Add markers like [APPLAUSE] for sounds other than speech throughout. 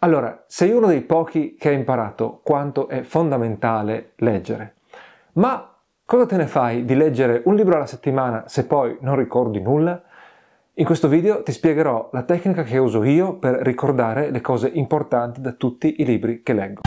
Allora, sei uno dei pochi che ha imparato quanto è fondamentale leggere. Ma cosa te ne fai di leggere un libro alla settimana se poi non ricordi nulla? In questo video ti spiegherò la tecnica che uso io per ricordare le cose importanti da tutti i libri che leggo.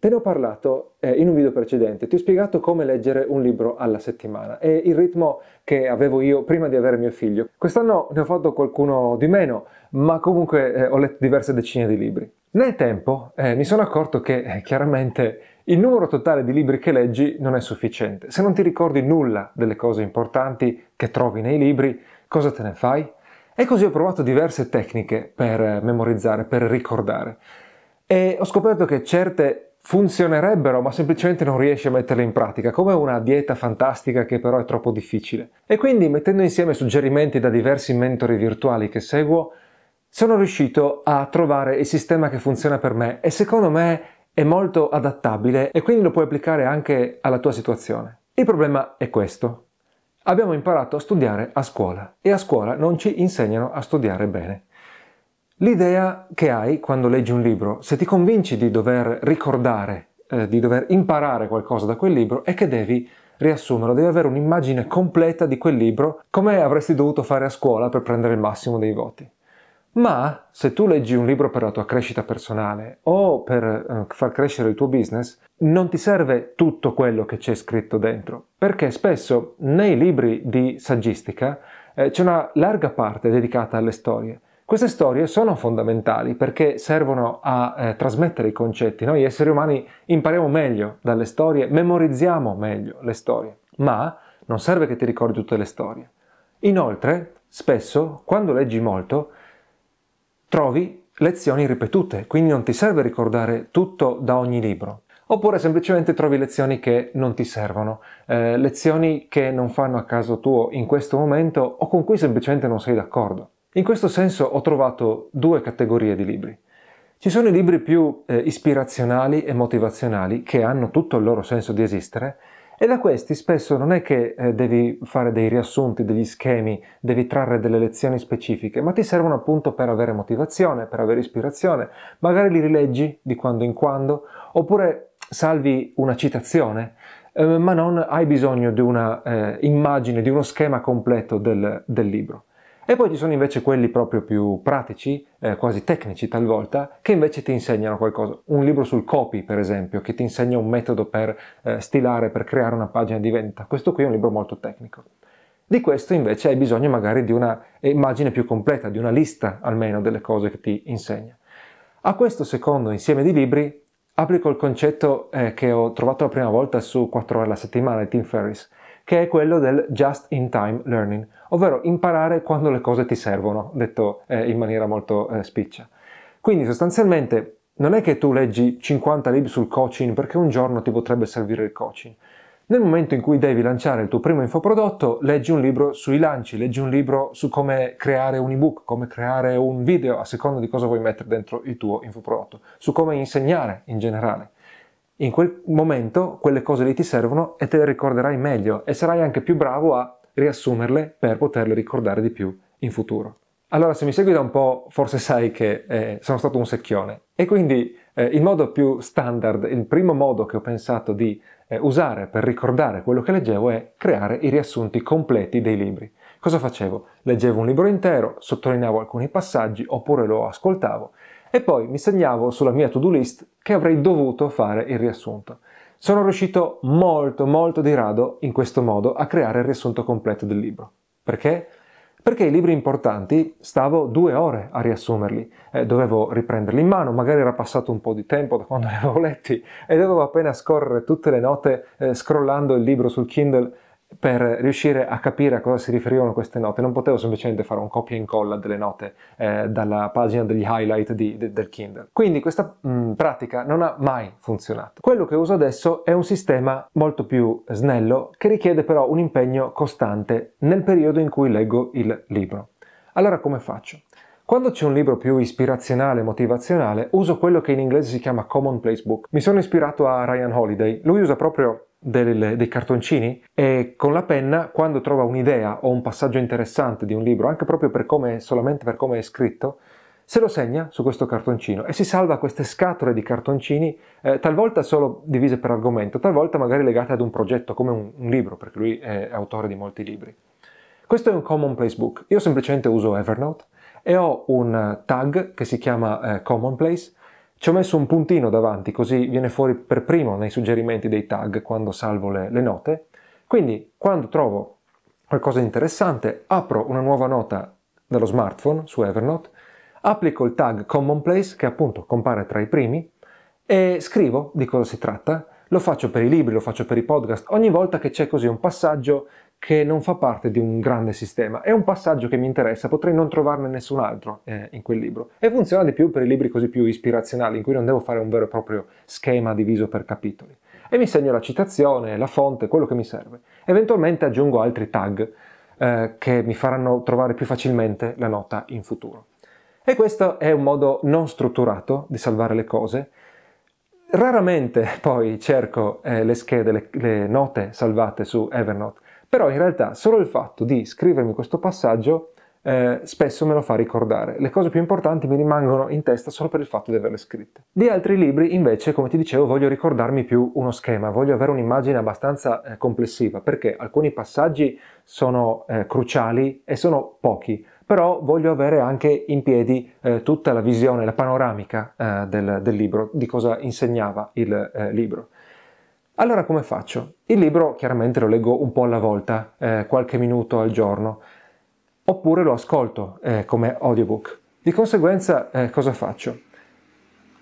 Te ne ho parlato eh, in un video precedente, ti ho spiegato come leggere un libro alla settimana e il ritmo che avevo io prima di avere mio figlio. Quest'anno ne ho fatto qualcuno di meno, ma comunque eh, ho letto diverse decine di libri. Nel tempo eh, mi sono accorto che eh, chiaramente il numero totale di libri che leggi non è sufficiente. Se non ti ricordi nulla delle cose importanti che trovi nei libri, cosa te ne fai? E così ho provato diverse tecniche per eh, memorizzare, per ricordare. E ho scoperto che certe funzionerebbero, ma semplicemente non riesci a metterle in pratica, come una dieta fantastica che però è troppo difficile. E quindi, mettendo insieme suggerimenti da diversi mentori virtuali che seguo, sono riuscito a trovare il sistema che funziona per me e secondo me è molto adattabile e quindi lo puoi applicare anche alla tua situazione. Il problema è questo. Abbiamo imparato a studiare a scuola e a scuola non ci insegnano a studiare bene. L'idea che hai quando leggi un libro, se ti convinci di dover ricordare, eh, di dover imparare qualcosa da quel libro, è che devi riassumerlo, devi avere un'immagine completa di quel libro, come avresti dovuto fare a scuola per prendere il massimo dei voti. Ma se tu leggi un libro per la tua crescita personale o per eh, far crescere il tuo business, non ti serve tutto quello che c'è scritto dentro, perché spesso nei libri di saggistica eh, c'è una larga parte dedicata alle storie queste storie sono fondamentali perché servono a eh, trasmettere i concetti. Noi esseri umani impariamo meglio dalle storie, memorizziamo meglio le storie, ma non serve che ti ricordi tutte le storie. Inoltre, spesso, quando leggi molto, trovi lezioni ripetute, quindi non ti serve ricordare tutto da ogni libro. Oppure semplicemente trovi lezioni che non ti servono, eh, lezioni che non fanno a caso tuo in questo momento o con cui semplicemente non sei d'accordo. In questo senso ho trovato due categorie di libri. Ci sono i libri più eh, ispirazionali e motivazionali che hanno tutto il loro senso di esistere e da questi spesso non è che eh, devi fare dei riassunti, degli schemi, devi trarre delle lezioni specifiche, ma ti servono appunto per avere motivazione, per avere ispirazione, magari li rileggi di quando in quando oppure salvi una citazione, eh, ma non hai bisogno di una eh, immagine, di uno schema completo del, del libro. E poi ci sono invece quelli proprio più pratici, eh, quasi tecnici talvolta, che invece ti insegnano qualcosa. Un libro sul copy, per esempio, che ti insegna un metodo per eh, stilare, per creare una pagina di vendita. Questo qui è un libro molto tecnico. Di questo invece hai bisogno magari di una immagine più completa, di una lista almeno delle cose che ti insegna. A questo secondo insieme di libri applico il concetto eh, che ho trovato la prima volta su 4 ore alla settimana di Tim Ferriss, che è quello del just in time learning, ovvero imparare quando le cose ti servono, detto eh, in maniera molto eh, spiccia. Quindi sostanzialmente non è che tu leggi 50 libri sul coaching perché un giorno ti potrebbe servire il coaching. Nel momento in cui devi lanciare il tuo primo infoprodotto, leggi un libro sui lanci, leggi un libro su come creare un ebook, come creare un video, a seconda di cosa vuoi mettere dentro il tuo infoprodotto, su come insegnare in generale in quel momento quelle cose lì ti servono e te le ricorderai meglio e sarai anche più bravo a riassumerle per poterle ricordare di più in futuro. Allora, se mi segui da un po', forse sai che eh, sono stato un secchione e quindi eh, il modo più standard, il primo modo che ho pensato di eh, usare per ricordare quello che leggevo è creare i riassunti completi dei libri. Cosa facevo? Leggevo un libro intero, sottolineavo alcuni passaggi oppure lo ascoltavo e poi mi segnavo sulla mia to-do list che avrei dovuto fare il riassunto. Sono riuscito molto molto di rado in questo modo a creare il riassunto completo del libro. Perché? Perché i libri importanti stavo due ore a riassumerli, eh, dovevo riprenderli in mano, magari era passato un po' di tempo da quando [LAUGHS] li avevo letti e dovevo appena scorrere tutte le note eh, scrollando il libro sul Kindle per riuscire a capire a cosa si riferivano queste note, non potevo semplicemente fare un copia e incolla delle note eh, dalla pagina degli highlight di, de, del Kindle. Quindi questa mh, mm, pratica non ha mai funzionato. Quello che uso adesso è un sistema molto più snello che richiede però un impegno costante nel periodo in cui leggo il libro. Allora come faccio? Quando c'è un libro più ispirazionale, motivazionale, uso quello che in inglese si chiama Commonplace Book. Mi sono ispirato a Ryan Holiday. Lui usa proprio del, dei cartoncini e con la penna quando trova un'idea o un passaggio interessante di un libro, anche proprio per come, solamente per come è scritto, se lo segna su questo cartoncino e si salva queste scatole di cartoncini, eh, talvolta solo divise per argomento, talvolta magari legate ad un progetto come un, un libro, perché lui è autore di molti libri. Questo è un commonplace book, io semplicemente uso Evernote e ho un tag che si chiama eh, commonplace ci ho messo un puntino davanti così viene fuori per primo nei suggerimenti dei tag quando salvo le, le note. Quindi quando trovo qualcosa di interessante apro una nuova nota dallo smartphone su Evernote, applico il tag commonplace che appunto compare tra i primi e scrivo di cosa si tratta lo faccio per i libri, lo faccio per i podcast, ogni volta che c'è così un passaggio che non fa parte di un grande sistema, è un passaggio che mi interessa, potrei non trovarne nessun altro eh, in quel libro. E funziona di più per i libri così più ispirazionali, in cui non devo fare un vero e proprio schema diviso per capitoli. E mi segno la citazione, la fonte, quello che mi serve. Eventualmente aggiungo altri tag eh, che mi faranno trovare più facilmente la nota in futuro. E questo è un modo non strutturato di salvare le cose Raramente poi cerco eh, le schede, le, le note salvate su Evernote, però in realtà solo il fatto di scrivermi questo passaggio eh, spesso me lo fa ricordare. Le cose più importanti mi rimangono in testa solo per il fatto di averle scritte. Di altri libri, invece, come ti dicevo, voglio ricordarmi più uno schema, voglio avere un'immagine abbastanza eh, complessiva, perché alcuni passaggi sono eh, cruciali e sono pochi però voglio avere anche in piedi eh, tutta la visione, la panoramica eh, del, del, libro, di cosa insegnava il eh, libro. Allora come faccio? Il libro chiaramente lo leggo un po' alla volta, eh, qualche minuto al giorno, oppure lo ascolto eh, come audiobook. Di conseguenza eh, cosa faccio?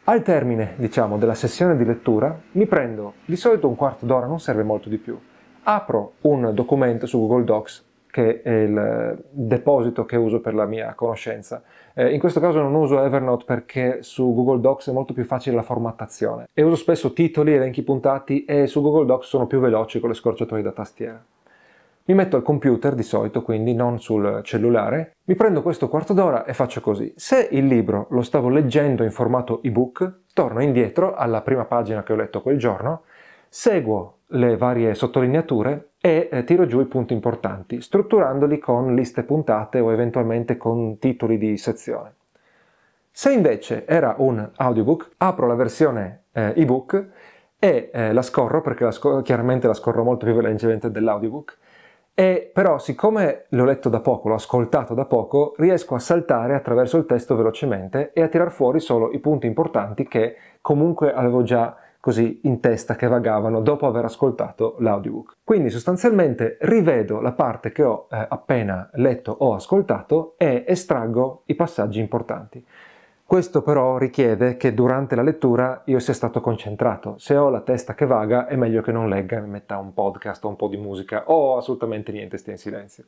Al termine, diciamo, della sessione di lettura mi prendo di solito un quarto d'ora, non serve molto di più. Apro un documento su Google Docs che è il deposito che uso per la mia conoscenza. Eh, in questo caso non uso Evernote perché su Google Docs è molto più facile la formattazione e uso spesso titoli, elenchi puntati e su Google Docs sono più veloci con le scorciatoie da tastiera. Mi metto al computer di solito, quindi non sul cellulare, mi prendo questo quarto d'ora e faccio così. Se il libro lo stavo leggendo in formato ebook, torno indietro alla prima pagina che ho letto quel giorno, seguo le varie sottolineature e eh, tiro giù i punti importanti, strutturandoli con liste puntate o eventualmente con titoli di sezione. Se invece era un audiobook, apro la versione eh, ebook e eh, la scorro, perché la scorro, chiaramente la scorro molto più velocemente dell'audiobook, e però siccome l'ho letto da poco, l'ho ascoltato da poco, riesco a saltare attraverso il testo velocemente e a tirar fuori solo i punti importanti che comunque avevo già così in testa che vagavano dopo aver ascoltato l'audiobook. Quindi sostanzialmente rivedo la parte che ho eh, appena letto o ascoltato e estraggo i passaggi importanti. Questo però richiede che durante la lettura io sia stato concentrato. Se ho la testa che vaga è meglio che non legga e metta un podcast o un po' di musica o assolutamente niente, stia in silenzio.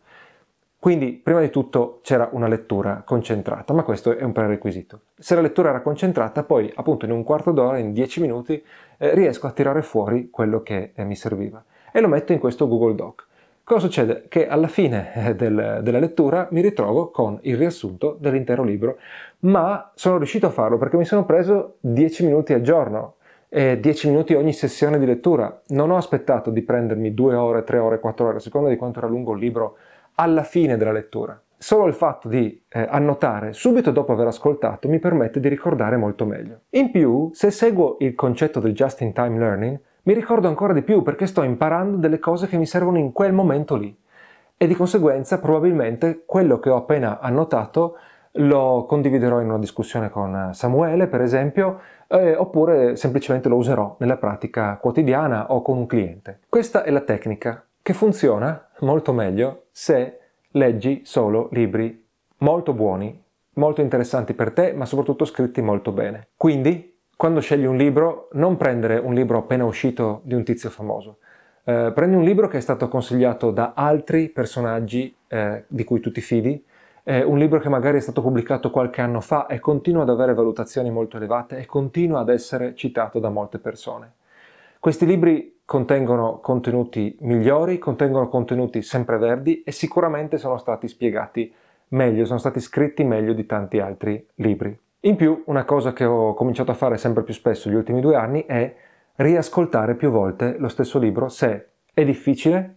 Quindi, prima di tutto c'era una lettura concentrata, ma questo è un prerequisito. Se la lettura era concentrata, poi appunto in un quarto d'ora, in dieci minuti, eh, riesco a tirare fuori quello che eh, mi serviva e lo metto in questo Google Doc. Cosa succede? Che alla fine eh, del, della lettura mi ritrovo con il riassunto dell'intero libro, ma sono riuscito a farlo perché mi sono preso 10 minuti al giorno, e 10 minuti ogni sessione di lettura. Non ho aspettato di prendermi 2 ore, 3 ore, 4 ore, a seconda di quanto era lungo il libro alla fine della lettura. Solo il fatto di eh, annotare subito dopo aver ascoltato mi permette di ricordare molto meglio. In più, se seguo il concetto del just-in-time learning, mi ricordo ancora di più perché sto imparando delle cose che mi servono in quel momento lì e di conseguenza probabilmente quello che ho appena annotato lo condividerò in una discussione con eh, Samuele, per esempio, eh, oppure semplicemente lo userò nella pratica quotidiana o con un cliente. Questa è la tecnica che funziona molto meglio se leggi solo libri molto buoni, molto interessanti per te, ma soprattutto scritti molto bene. Quindi, quando scegli un libro, non prendere un libro appena uscito di un tizio famoso. Eh, prendi un libro che è stato consigliato da altri personaggi eh, di cui tu ti fidi, eh, un libro che magari è stato pubblicato qualche anno fa e continua ad avere valutazioni molto elevate e continua ad essere citato da molte persone. Questi libri contengono contenuti migliori, contengono contenuti sempreverdi e sicuramente sono stati spiegati meglio, sono stati scritti meglio di tanti altri libri. In più, una cosa che ho cominciato a fare sempre più spesso negli ultimi due anni è riascoltare più volte lo stesso libro se è difficile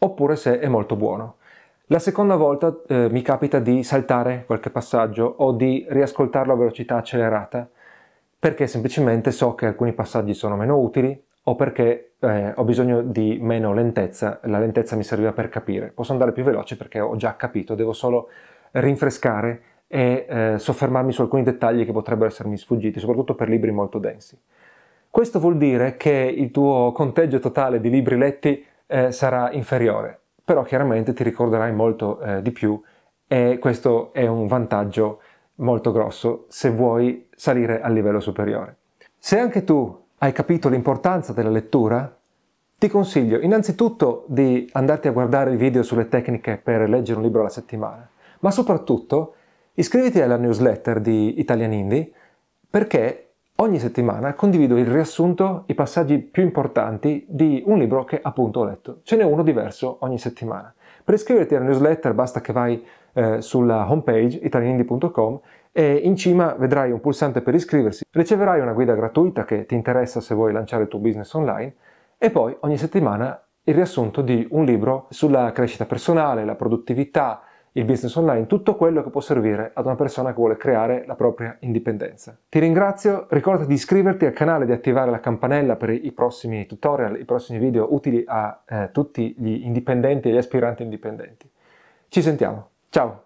oppure se è molto buono. La seconda volta eh, mi capita di saltare qualche passaggio o di riascoltarlo a velocità accelerata perché semplicemente so che alcuni passaggi sono meno utili o perché eh, ho bisogno di meno lentezza, la lentezza mi serviva per capire. Posso andare più veloce perché ho già capito, devo solo rinfrescare e eh, soffermarmi su alcuni dettagli che potrebbero essermi sfuggiti, soprattutto per libri molto densi. Questo vuol dire che il tuo conteggio totale di libri letti eh, sarà inferiore, però chiaramente ti ricorderai molto eh, di più e questo è un vantaggio molto grosso se vuoi salire al livello superiore. Se anche tu hai capito l'importanza della lettura, ti consiglio innanzitutto di andarti a guardare il video sulle tecniche per leggere un libro alla settimana, ma soprattutto iscriviti alla newsletter di Italian Indie perché ogni settimana condivido il riassunto, i passaggi più importanti di un libro che appunto ho letto. Ce n'è uno diverso ogni settimana. Per iscriverti alla newsletter basta che vai eh, sulla homepage italianindi.com e in cima vedrai un pulsante per iscriversi, riceverai una guida gratuita che ti interessa se vuoi lanciare il tuo business online e poi ogni settimana il riassunto di un libro sulla crescita personale, la produttività, il business online, tutto quello che può servire ad una persona che vuole creare la propria indipendenza. Ti ringrazio, ricorda di iscriverti al canale e di attivare la campanella per i prossimi tutorial, i prossimi video utili a eh, tutti gli indipendenti e gli aspiranti indipendenti. Ci sentiamo! Ciao